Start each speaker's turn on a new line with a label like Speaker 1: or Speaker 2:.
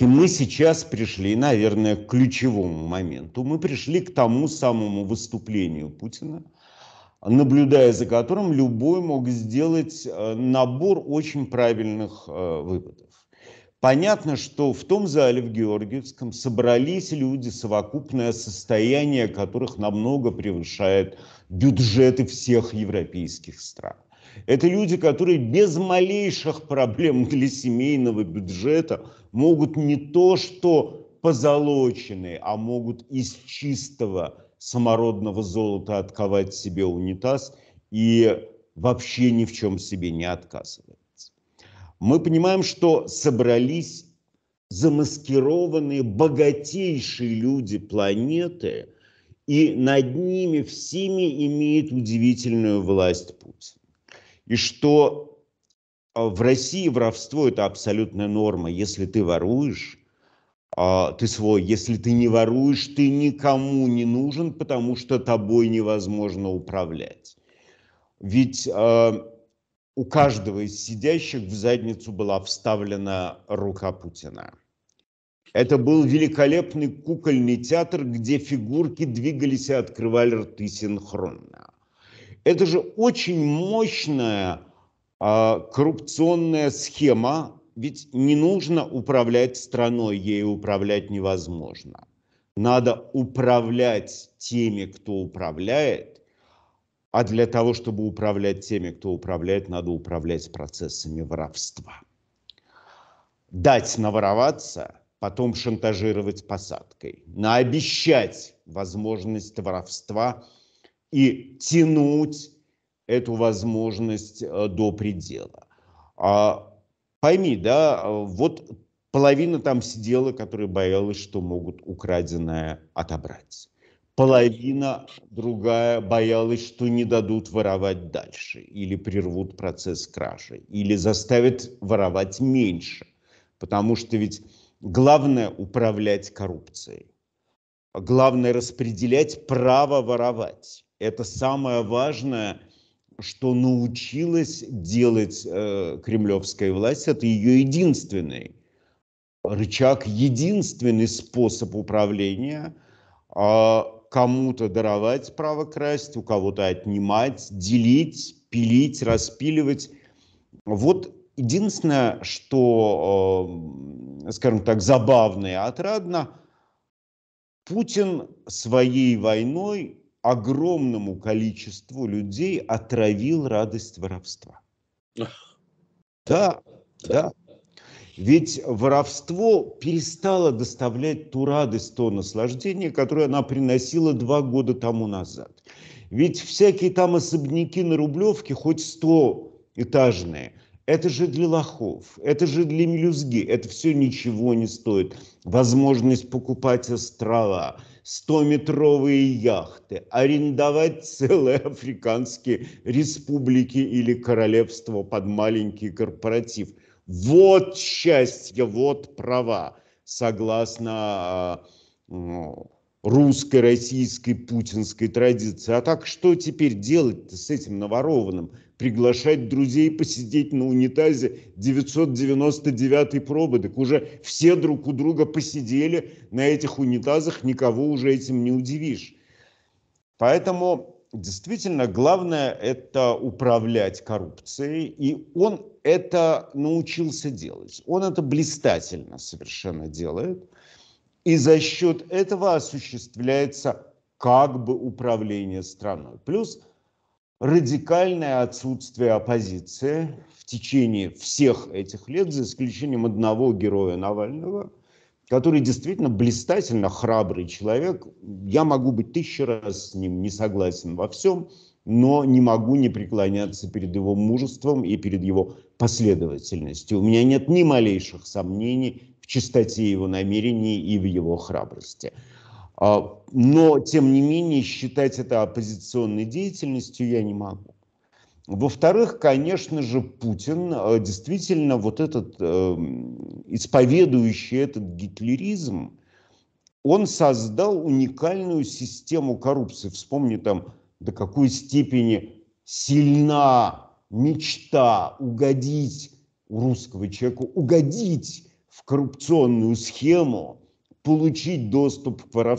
Speaker 1: И мы сейчас пришли, наверное, к ключевому моменту. Мы пришли к тому самому выступлению Путина, наблюдая за которым любой мог сделать э, набор очень правильных э, выводов. Понятно, что в том зале в Георгиевском собрались люди, совокупное состояние которых намного превышает бюджеты всех европейских стран. Это люди, которые без малейших проблем для семейного бюджета могут не то что позолоченные, а могут из чистого самородного золота отковать себе унитаз и вообще ни в чем себе не отказывается. Мы понимаем, что собрались замаскированные богатейшие люди планеты, и над ними всеми имеет удивительную власть Путин и что а, в России воровство – это абсолютная норма. Если ты воруешь, а, ты свой. Если ты не воруешь, ты никому не нужен, потому что тобой невозможно управлять. Ведь а, у каждого из сидящих в задницу была вставлена рука Путина. Это был великолепный кукольный театр, где фигурки двигались и открывали рты синхронно. Это же очень мощная э, коррупционная схема, ведь не нужно управлять страной, ей управлять невозможно. Надо управлять теми, кто управляет, а для того, чтобы управлять теми, кто управляет, надо управлять процессами воровства. Дать навороваться, потом шантажировать посадкой, наобещать возможность воровства – и тянуть эту возможность э, до предела. А, пойми, да, вот половина там сидела, которая боялась, что могут украденное отобрать. Половина другая боялась, что не дадут воровать дальше, или прервут процесс кражи, или заставят воровать меньше. Потому что ведь главное управлять коррупцией. Главное распределять право воровать это самое важное, что научилась делать э, кремлевская власть, это ее единственный рычаг, единственный способ управления, э, кому-то даровать право красть, у кого-то отнимать, делить, пилить, распиливать. Вот единственное, что, э, скажем так, забавно и отрадно, Путин своей войной огромному количеству людей отравил радость воровства. Да, да. Ведь воровство перестало доставлять ту радость, то наслаждение, которое она приносила два года тому назад. Ведь всякие там особняки на Рублевке, хоть стоэтажные, это же для лохов, это же для мелюзги, это все ничего не стоит. Возможность покупать острова, 100-метровые яхты, арендовать целые африканские республики или королевство под маленький корпоратив. Вот счастье, вот права, согласно а, ну, русской, российской, путинской традиции. А так что теперь делать с этим наворованным? Приглашать друзей посидеть на унитазе 999-й пробы. Так уже все друг у друга посидели на этих унитазах, никого уже этим не удивишь. Поэтому действительно главное это управлять коррупцией, и он это научился делать. Он это блистательно совершенно делает – и за счет этого осуществляется как бы управление страной. Плюс радикальное отсутствие оппозиции в течение всех этих лет, за исключением одного героя Навального, который действительно блистательно храбрый человек. Я могу быть тысячу раз с ним не согласен во всем, но не могу не преклоняться перед его мужеством и перед его последовательностью. У меня нет ни малейших сомнений в чистоте его намерений и в его храбрости. А, но, тем не менее, считать это оппозиционной деятельностью я не могу. Во-вторых, конечно же, Путин э, действительно вот этот э, исповедующий этот гитлеризм, он создал уникальную систему коррупции. Вспомни там, до какой степени сильна мечта угодить у русского человека, угодить в коррупционную схему получить доступ к воровству